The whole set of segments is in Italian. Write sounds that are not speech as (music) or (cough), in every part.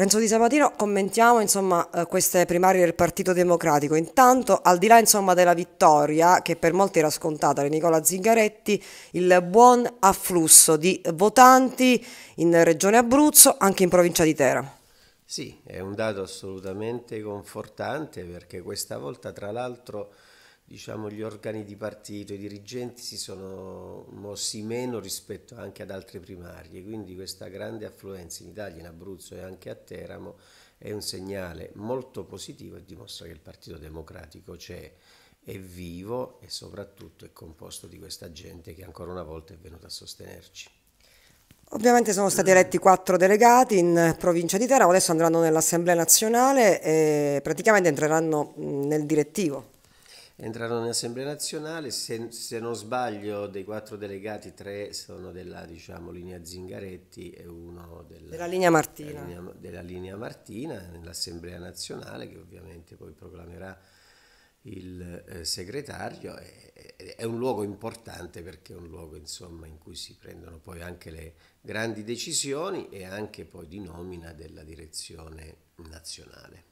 Renzo Di Sabatino, commentiamo insomma, eh, queste primarie del Partito Democratico. Intanto, al di là insomma, della vittoria, che per molti era scontata di Nicola Zingaretti, il buon afflusso di votanti in Regione Abruzzo, anche in provincia di Teramo. Sì, è un dato assolutamente confortante perché questa volta tra l'altro diciamo, gli organi di partito, i dirigenti si sono mossi meno rispetto anche ad altre primarie, quindi questa grande affluenza in Italia, in Abruzzo e anche a Teramo è un segnale molto positivo e dimostra che il Partito Democratico c'è, è vivo e soprattutto è composto di questa gente che ancora una volta è venuta a sostenerci. Ovviamente sono stati eletti quattro delegati in provincia di Teramo, adesso andranno nell'Assemblea nazionale e praticamente entreranno nel direttivo Entrarono in Assemblea nazionale, se, se, non sbaglio dei quattro delegati tre sono della diciamo, linea Zingaretti e uno della, della linea Martina. Della linea, della linea Martina nell'Assemblea nazionale che ovviamente poi proclamerà il eh, segretario. È, è, un luogo importante perché è un luogo insomma, in cui si prendono poi anche le grandi decisioni e anche poi di nomina della direzione nazionale.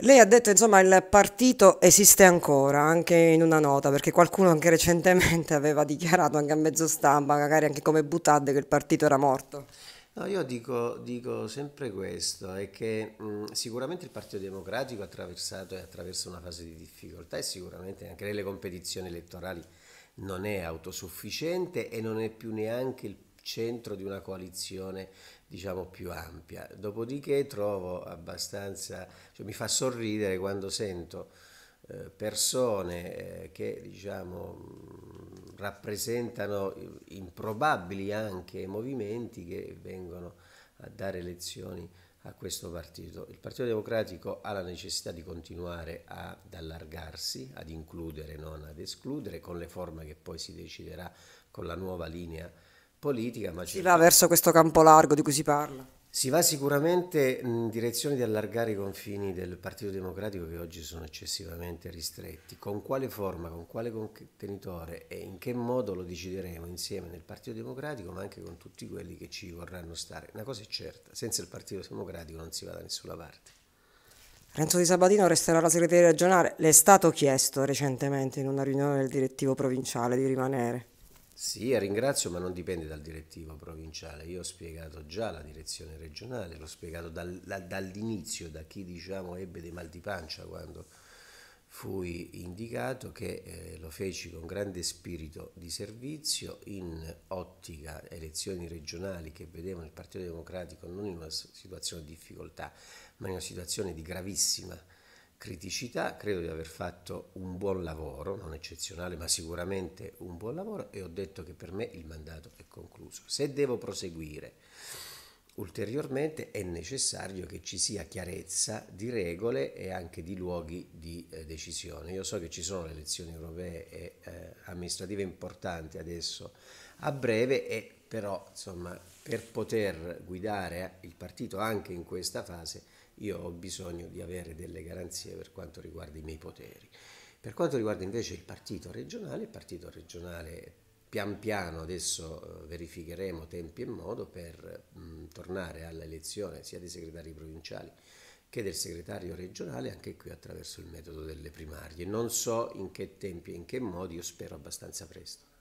Lei ha detto, insomma, il partito esiste ancora, anche in una nota, perché qualcuno anche recentemente (laughs) aveva dichiarato, anche a mezzo stampa, magari anche come Butadde, che il partito era morto. No, io dico, dico sempre questo, è che mh, mm, sicuramente il Partito Democratico ha attraversato e attraversa una fase di difficoltà e sicuramente anche nelle competizioni elettorali non è autosufficiente e non è più neanche il centro di una coalizione diciamo più ampia. Dopodiché trovo abbastanza, cioè mi fa sorridere quando sento eh, persone eh, che diciamo mm, rappresentano improbabili anche movimenti che vengono a dare lezioni a questo partito. Il Partito Democratico ha la necessità di continuare ad allargarsi, ad includere, non ad escludere, con le forme che poi si deciderà con la nuova linea politica. Ma si va verso questo campo largo di cui si parla. Si va sicuramente in direzione di allargare i confini del Partito Democratico che oggi sono eccessivamente ristretti. Con quale forma, con quale contenitore e in che modo lo decideremo insieme nel Partito Democratico ma anche con tutti quelli che ci vorranno stare. Una cosa è certa, senza il Partito Democratico non si va da nessuna parte. Renzo Di Sabatino resterà la segreteria regionale. Le è stato chiesto recentemente in una riunione del direttivo provinciale di rimanere. Sì, ringrazio, ma non dipende dal direttivo provinciale. Io ho spiegato già la direzione regionale, l'ho spiegato dal, da, dall'inizio, da chi diciamo ebbe dei mal di pancia quando fui indicato, che eh, lo feci con grande spirito di servizio in ottica elezioni regionali che vedevano il Partito Democratico non in una situazione di difficoltà, ma in una situazione di gravissima difficoltà criticità, credo di aver fatto un buon lavoro, non eccezionale ma sicuramente un buon lavoro e ho detto che per me il mandato è concluso. Se devo proseguire ulteriormente è necessario che ci sia chiarezza di regole e anche di luoghi di eh, decisione. Io so che ci sono le elezioni europee e eh, amministrative importanti adesso a breve e però insomma per poter guidare il partito anche in questa fase io ho bisogno di avere delle garanzie per quanto riguarda i miei poteri. Per quanto riguarda invece il partito regionale, il partito regionale pian piano adesso eh, verificheremo tempi e modo per mh, mm, tornare all'elezione sia dei segretari provinciali che del segretario regionale, anche qui attraverso il metodo delle primarie. Non so in che tempi e in che modi, io spero abbastanza presto.